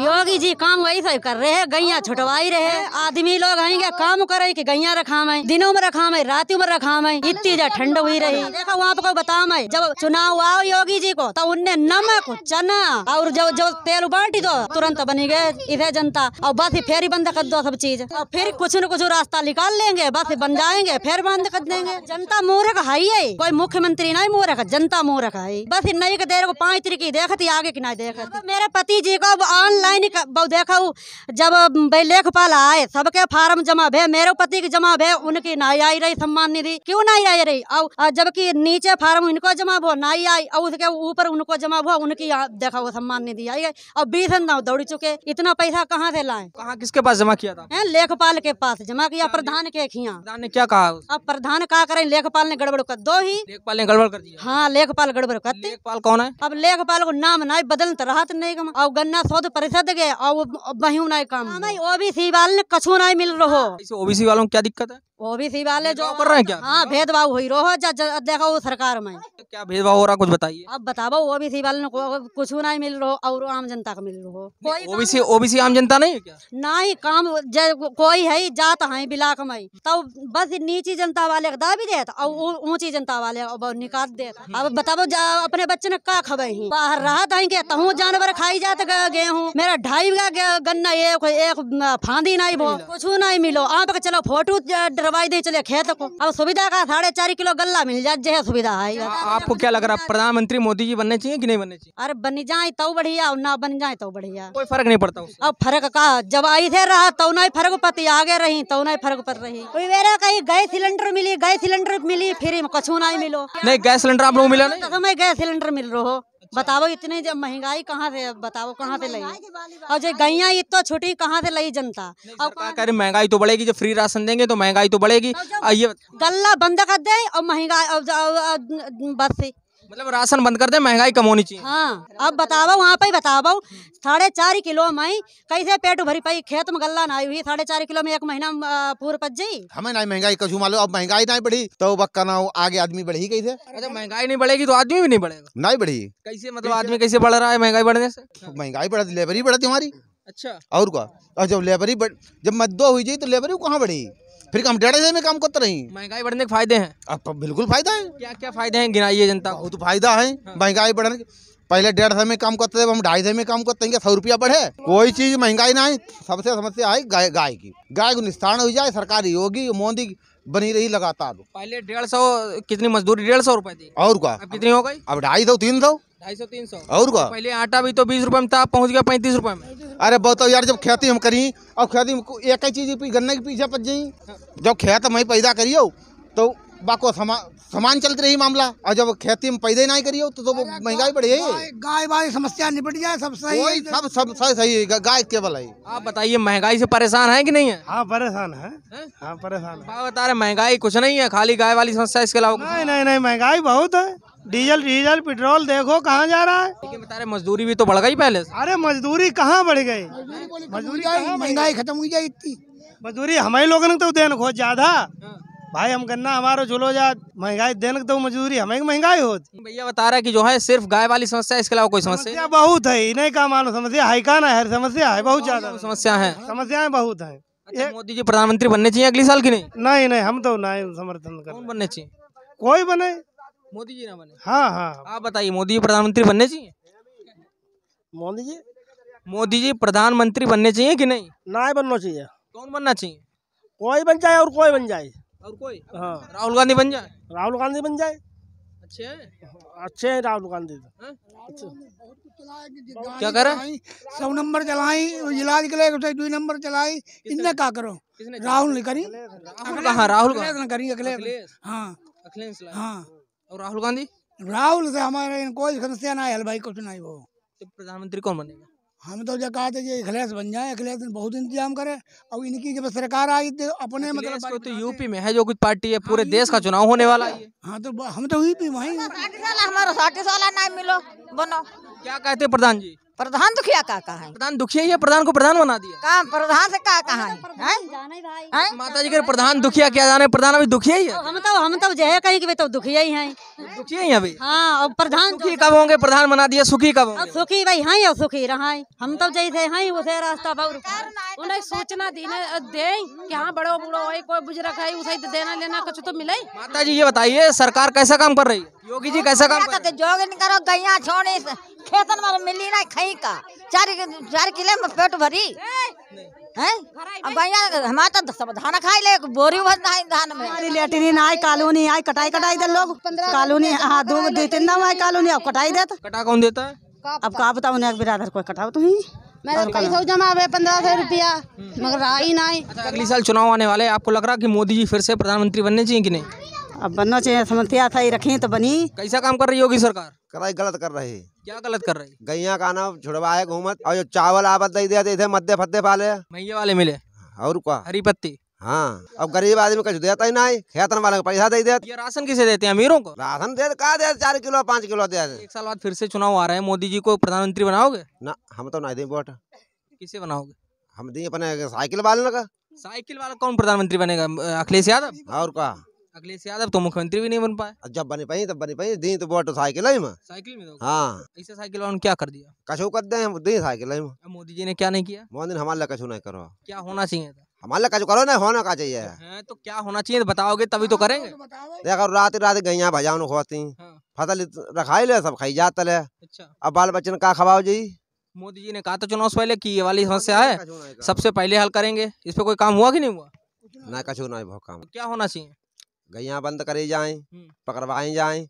योगी जी काम वही सब कर रहे हैं गैया छुटवाई रहे आदमी लोग आएंगे काम करे कि गैया रखा मैं दिनों में रखा मैं रातों में रखा मैं इतनी ज्यादा ठंड हुई रही देखो वहाँ पर तो बताओ मैं जब चुनाव आओ योगी जी को तो उनने नमक चना और जो जो तेल बांटी दो तुरंत बनी गए इधर जनता और बस फिर बंद कर दो सब चीज फिर कुछ न कुछ रास्ता निकाल लेंगे बस बन जाएंगे फिर बंद कर देंगे जनता मूर्ख है ही कोई मुख्यमंत्री नहीं मूर्ख जनता मूर्ख है बस नहीं देर को पाँच तरीके देखती आगे की नहीं देखती मेरे पति जी को ऑनलाइन ऑनलाइन बहु देखो जब भाई लेखपाल आए सबके फार्म जमा भे मेरे पति की जमा भे उनकी नहीं आई रही सम्मान निधि क्यों नहीं आई रही और जबकि नीचे फार्म इनको जमा हुआ नहीं आई और उसके ऊपर उनको जमा हुआ उनकी देखा हुआ सम्मान निधि आई गई और बीस ना दौड़ चुके इतना पैसा कहाँ से लाए कहा किसके पास जमा किया था लेखपाल के पास जमा किया प्रधान के खिया ने क्या कहा अब प्रधान कहा करे लेखपाल ने गड़बड़ कर दो ही लेखपाल ने गड़बड़ कर दिया हाँ लेखपाल गड़बड़ कर लेखपाल कौन है अब लेखपाल को नाम ना बदलते राहत नहीं और गन्ना शोध परिषद सद गए और बही नहीं काम हाँ नहीं ओबीसी वाले कछु नहीं मिल रहा हाँ, ओबीसी वालों को क्या दिक्कत है ओबीसी वाले जो कर रहे हैं क्या हाँ भेदभाव हुई देखा देखो सरकार में तो क्या भेदभाव हो रहा कुछ बताइए अब बताओ ओबीसी वाले कुछ नहीं मिल रहो और आम जनता को मिल रहो कोई ओबीसी ओबीसी आम जनता नहीं क्या ना ही काम कोई है जात है बिलाक में तो बस नीची जनता वाले दाबी देत और हम्म। ऊंची जनता वाले निकाल दे हम्म। अब बताओ अपने बच्चे ने का खबर ही बाहर रहा था तहु जानवर खाई जाते गए मेरा ढाई गन्ना एक फांदी नहीं बो कुछ नहीं मिलो आप चलो फोटो दवाई दे चले खेत को अब सुविधा का साढ़े चार किलो गल्ला मिल जाए जय सुविधा है आपको क्या लग रहा है प्रधानमंत्री मोदी जी बनने चाहिए कि नहीं बनने चाहिए अरे बन जाए तो बढ़िया और ना बन जाए तो बढ़िया कोई फर्क नहीं पड़ता अब फर्क का जब आई थे रहा तो नहीं फर्क पति आगे रही तो नहीं फर्क पड़ रही कोई मेरा कहीं गैस सिलेंडर मिली गैस सिलेंडर मिली फिर कछू नहीं मिलो नहीं गैस सिलेंडर आप लोग मिला तो नहीं गैस सिलेंडर मिल रहा हो अच्छा। बताओ इतने जब महंगाई कहाँ से बताओ कहाँ से लगी और जो गैया इतना तो छोटी कहाँ से लगी जनता और महंगाई तो बढ़ेगी जब फ्री राशन देंगे तो महंगाई तो बढ़ेगी तो ये गल्ला बंद कर दे और महंगाई बस से मतलब राशन बंद कर दे महंगाई कम होनी चाहिए हाँ अब बतावा वहाँ पे बतावा साढ़े चार किलो मई कैसे पेट भरी पाई खेत में गल्ला नहीं हुई साढ़े चार किलो में एक महीना पूर पच जाये हमें ना महंगाई कछु मालूम अब महंगाई ना बढ़ी तो बक्का ना आगे आदमी बढ़ी कैसे अच्छा महंगाई नहीं बढ़ेगी तो आदमी भी नहीं बढ़ेगा नहीं बढ़ी कैसे मतलब आदमी कैसे बढ़ रहा है महंगाई बढ़ने से तो महंगाई बढ़ती लेबर ही बढ़ती हमारी अच्छा और का और जब लेबरी जब मद्दो हुई जाए तो लेबरी कहाँ बढ़ी फिर हम डेढ़ में काम करते रही महंगाई बढ़ने के फायदे हैं अब तो बिल्कुल फायदा है क्या क्या फायदे हैं गिनाइए जनता बहुत फायदा है हाँ। महंगाई बढ़ने के पहले डेढ़ सौ में काम करते थे हम ढाई सौ में काम करते हैं सौ रुपया बढ़े कोई चीज महंगाई ना है सबसे समस्या आई गाय गाय की गाय को निस्तारण हो जाए सरकारी योगी मोदी बनी रही लगातार पहले डेढ़ सौ कितनी मजदूरी डेढ़ सौ रुपए थी और क्या कितनी हो गई अब ढाई सौ तीन सौ ढाई सौ तीन सौ और का पहले आटा भी तो बीस रुपए में था पहुंच गया पैंतीस रुपए में अरे बताओ यार जब खेती हम करी और खेती एक ही चीज गन्ने के पीछे पच जाई हाँ। जब खेत हम पैदा करियो तो बाको समा, समान चलते रही मामला और जब खेती में पैदा नहीं करियो तो, तो महंगाई बढ़ी गाय वाली समस्या निपट जाए सब सही सब सब सही है गाय केवल है आप बताइए महंगाई से परेशान है कि नहीं है हाँ परेशान है हाँ परेशान है बता रहे महंगाई कुछ नहीं है खाली गाय वाली समस्या इसके अलावा नहीं नहीं महंगाई बहुत है डीजल डीजल पेट्रोल देखो कहाँ जा रहा है बता रहे मजदूरी भी तो बढ़ गई पहले अरे मजदूरी कहाँ बढ़ गई मजदूरी महंगाई खत्म हुई जाए इतनी मजदूरी हमारे लोगों ने तो देन खो ज्यादा हाँ। भाई हम गन्ना हमारा झुलो जा महंगाई देने तो मजदूरी हमें महंगाई होती भैया बता रहा है कि जो है सिर्फ गाय वाली समस्या इसके अलावा कोई समस्या बहुत है इन्हें का मानो समस्या है का ना है समस्या है बहुत ज्यादा समस्या है समस्याएं बहुत है अच्छा, मोदी जी प्रधानमंत्री बनने चाहिए अगले साल की नहीं नहीं नहीं हम तो ना समर्थन कर बनने चाहिए कोई बने मोदी जी ना बने हाँ हाँ आप बताइए मोदी जी प्रधानमंत्री बनने चाहिए मोदी जी मोदी जी प्रधानमंत्री बनने चाहिए कि नहीं ना ही बनना चाहिए कौन बनना चाहिए कोई बन जाए और कोई बन जाए और कोई हाँ राहुल गांधी बन जाए राहुल गांधी बन जाए अच्छे है अच्छे हैं राहुल गांधी तो। हाँ। अच्छा। क्या करे सौ नंबर चलाई इलाज के लिए दो नंबर चलाई इनने क्या करो राहुल ने करी राहुल राहुल करी अखिलेश हाँ अखिलेश हाँ और राहुल गांधी राहुल से हमारे कोई समस्या ना हल भाई कुछ नहीं वो तो प्रधानमंत्री कौन बनेगा हम तो जो कहते ये अखिलेश बन जाए अखिलेश बहुत इंतजाम करे और इनकी जब सरकार आई तो अपने मतलब तो यूपी में है जो कुछ पार्टी है पूरे हाँ, देश का चुनाव होने वाला है हाँ तो हम तो यूपी वही हमारा साठ साल मिलो बनो क्या कहते प्रधान जी प्रधान दुखिया का कहा है प्रधान दुखिया ही है प्रधान को प्रधान बना दिया का प्रधान से का कहा है माता जी के प्रधान दुखिया क्या जाने प्रधान अभी दुखिया ही है हम तो हम तो जय कही की तो दुखिया ही है दुखिया ही अभी हाँ और प्रधान सुखी तो- कब होंगे प्रधान बना दिया सुखी कब होंगे सुखी भाई हाँ और सुखी रहा हम तो जैसे हैं उसे रास्ता बहु उन्हें सूचना देने दे की हाँ बड़ो बूढ़ो है कोई बुजुर्ग है उसे देना लेना कुछ तो मिले माता जी ये बताइए सरकार कैसा काम कर रही है योगी जी कैसा काम करते रही जोगिन करो गैया छोड़े खेतन वाले मिली ना नहीं का चार चार किले में पेट भरी हैं भैया हमारा तो धान खाई ले बोरी भर नहीं धान में हमारी लेटरिन आई कॉलोनी आई कटाई कटाई दे लोग कॉलोनी हाँ दो दो तीन दम आई कॉलोनी अब कटाई देता तो। कटा कौन देता है अब कहाँ बताऊँ उन्हें बिरादर कोई कटाओ तो ही मैं तो मेरा सौ जमा हुए पंद्रह सौ रुपया हम्म। मगर आई नहीं अच्छा, अगली साल चुनाव आने वाले आपको लग रहा कि मोदी जी फिर से प्रधानमंत्री बनने चाहिए कि नहीं अब बनना चाहिए समस्या था ये रखें तो बनी कैसा काम कर रही होगी सरकार कराई गलत कर रही क्या गलत कर रही गैया का ना छुड़वा है घूमत और जो चावल आवत दे दिया थे तो मध्य फद्दे पाले मैया वाले मिले और क्या हरी पत्ती हाँ अब गरीब आदमी कुछ देता ही नहीं खेतन वाले को पैसा दे देते ये राशन किसे देते हैं अमीरों को राशन दे कहा दे चार किलो पाँच किलो दे एक साल बाद फिर से चुनाव आ रहे हैं मोदी जी को प्रधानमंत्री बनाओगे ना हम तो नहीं दें वोट किसे बनाओगे हम दिए अपने साइकिल वाले का साइकिल वाला कौन प्रधानमंत्री बनेगा अखिलेश यादव और कहा अखिलेश यादव तो मुख्यमंत्री भी नहीं बन पाए जब बने पाई तब बने पाई दी तो वोट साइकिल ही में साइकिल में तो। हाँ ऐसे साइकिल वालों ने क्या कर दिया कछो कर दे दी साइकिल मोदी जी ने क्या नहीं किया मोदी ने हमारे लिए कछो नहीं करो क्या होना चाहिए हमारे कछु करो ना होना का चाहिए तो क्या होना चाहिए तो बताओगे तभी तो हाँ, करेंगे तो देखो रात रात गैया भजाओ खोती हाँ। फसल फसल ही ले सब खाई जाता है अच्छा अब बाल बच्चन का खबाओ जी मोदी जी ने कहा तो चुनाव से पहले की ये वाली समस्या है सबसे पहले हल करेंगे इस पे कोई काम हुआ कि नहीं हुआ ना कछु ना बहुत काम क्या होना चाहिए गैया बंद करे जाए पकड़वाए जाए